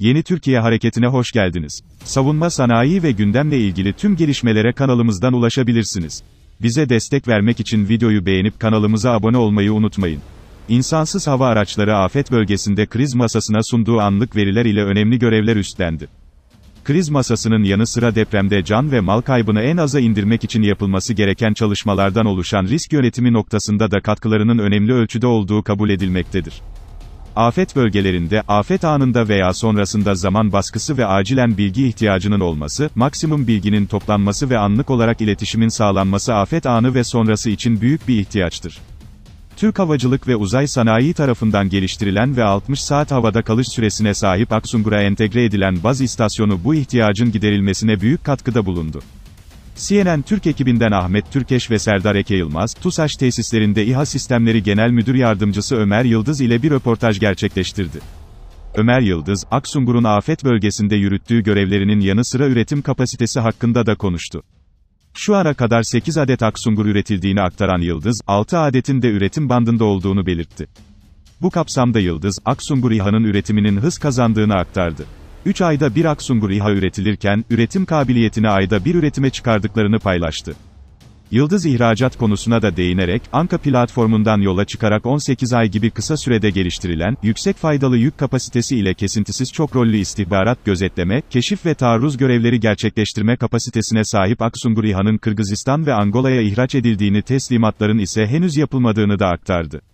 Yeni Türkiye Hareketi'ne hoş geldiniz. Savunma sanayi ve gündemle ilgili tüm gelişmelere kanalımızdan ulaşabilirsiniz. Bize destek vermek için videoyu beğenip kanalımıza abone olmayı unutmayın. İnsansız hava araçları afet bölgesinde kriz masasına sunduğu anlık veriler ile önemli görevler üstlendi. Kriz masasının yanı sıra depremde can ve mal kaybını en aza indirmek için yapılması gereken çalışmalardan oluşan risk yönetimi noktasında da katkılarının önemli ölçüde olduğu kabul edilmektedir afet bölgelerinde, afet anında veya sonrasında zaman baskısı ve acilen bilgi ihtiyacının olması, maksimum bilginin toplanması ve anlık olarak iletişimin sağlanması afet anı ve sonrası için büyük bir ihtiyaçtır. Türk Havacılık ve Uzay Sanayi tarafından geliştirilen ve 60 saat havada kalış süresine sahip Aksungur'a entegre edilen baz istasyonu bu ihtiyacın giderilmesine büyük katkıda bulundu. CNN Türk ekibinden Ahmet Türkeş ve Serdar Eke Yılmaz, TUSAŞ tesislerinde İHA Sistemleri Genel Müdür Yardımcısı Ömer Yıldız ile bir röportaj gerçekleştirdi. Ömer Yıldız, Aksungur'un afet bölgesinde yürüttüğü görevlerinin yanı sıra üretim kapasitesi hakkında da konuştu. Şu ara kadar 8 adet Aksungur üretildiğini aktaran Yıldız, 6 adetin de üretim bandında olduğunu belirtti. Bu kapsamda Yıldız, Aksungur İHA'nın üretiminin hız kazandığını aktardı. 3 ayda bir Aksungur İHA üretilirken, üretim kabiliyetini ayda bir üretime çıkardıklarını paylaştı. Yıldız ihracat konusuna da değinerek, Anka platformundan yola çıkarak 18 ay gibi kısa sürede geliştirilen, yüksek faydalı yük kapasitesi ile kesintisiz çok rollü istihbarat gözetleme, keşif ve taarruz görevleri gerçekleştirme kapasitesine sahip Aksungur İHA'nın Kırgızistan ve Angola'ya ihraç edildiğini teslimatların ise henüz yapılmadığını da aktardı.